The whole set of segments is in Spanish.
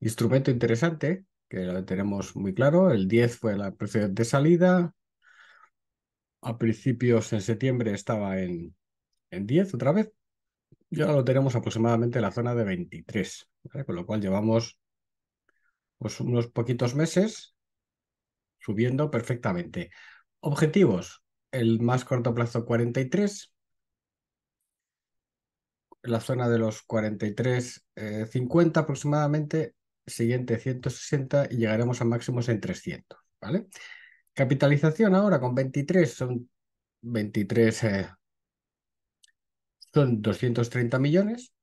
instrumento interesante, que lo tenemos muy claro. El 10 fue la precedente salida. A principios en septiembre estaba en, 10 otra vez. Ya lo tenemos aproximadamente en la zona de 23, con lo cual llevamos pues, unos poquitos meses subiendo perfectamente. Objetivos, el más corto plazo 43, la zona de los 43, 50 eh, aproximadamente, siguiente 160 y llegaremos a máximos en 300, ¿vale? Capitalización ahora con 23, son 23, eh, son 230 millones,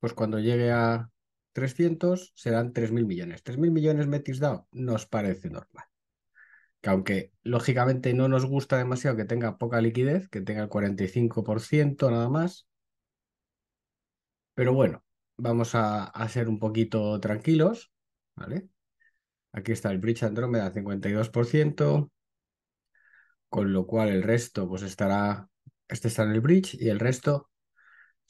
pues cuando llegue a 300 serán 3.000 millones. 3.000 millones Metisdao nos parece normal. Que aunque lógicamente no nos gusta demasiado que tenga poca liquidez, que tenga el 45% nada más, pero bueno, vamos a, a ser un poquito tranquilos, ¿vale? Aquí está el Bridge Andromeda 52%, con lo cual el resto pues estará, este está en el Bridge y el resto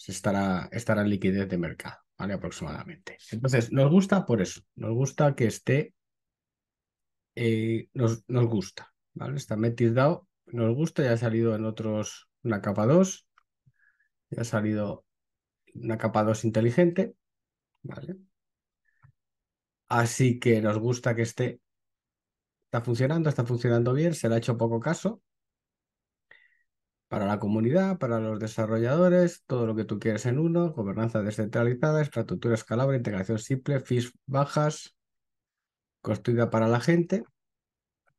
estará, estará en liquidez de mercado, ¿vale? Aproximadamente. Entonces, nos gusta por eso, nos gusta que esté, eh, nos, gusta, ¿vale? Está Metis nos gusta, ya ha salido en otros una capa 2, ya ha salido una capa 2 inteligente, ¿vale? Así que nos gusta que esté, está funcionando, está funcionando bien, se le ha hecho poco caso para la comunidad, para los desarrolladores, todo lo que tú quieres en uno, gobernanza descentralizada, infraestructura escalable, integración simple, fees bajas, construida para la gente,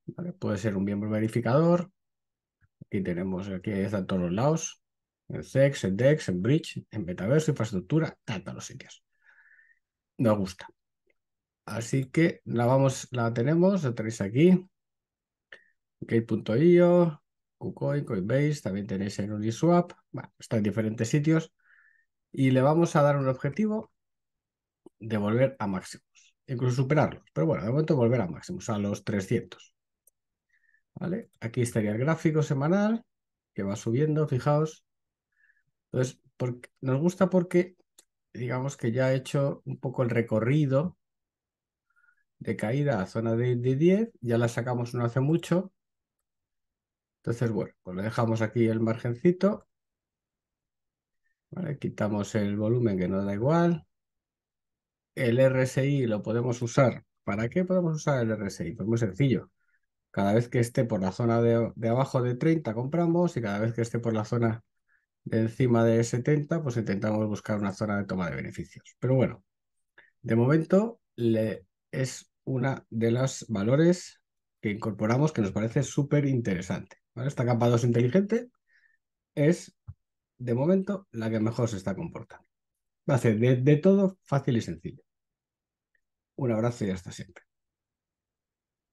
¿vale? puede ser un miembro verificador, aquí tenemos, aquí están todos los lados, en Zex, en Dex, en Bridge, en metaverso, infraestructura, tantos los sitios. Nos gusta. Así que la vamos, la tenemos, la tenéis aquí. Gate.io, KuCoin, Coinbase, también tenéis en Uniswap, bueno, está en diferentes sitios. Y le vamos a dar un objetivo de volver a máximos, incluso superarlos. Pero bueno, de momento volver a máximos, a los 300. ¿Vale? Aquí estaría el gráfico semanal que va subiendo, fijaos, entonces, porque, nos gusta porque, digamos que ya ha he hecho un poco el recorrido de caída a zona de, 10, ya la sacamos no hace mucho. Entonces, bueno, pues le dejamos aquí el margencito. quitamos el volumen que nos da igual. El RSI lo podemos usar. ¿Para qué podemos usar el RSI? Pues muy sencillo. Cada vez que esté por la zona de, de abajo de 30 compramos y cada vez que esté por la zona de encima de 70, pues intentamos buscar una zona de toma de beneficios. Pero bueno, de momento le, es una de los valores que incorporamos que nos parece súper interesante. Esta capa 2 inteligente es, de momento, la que mejor se está comportando. Va a ser de todo fácil y sencillo. Un abrazo y hasta siempre.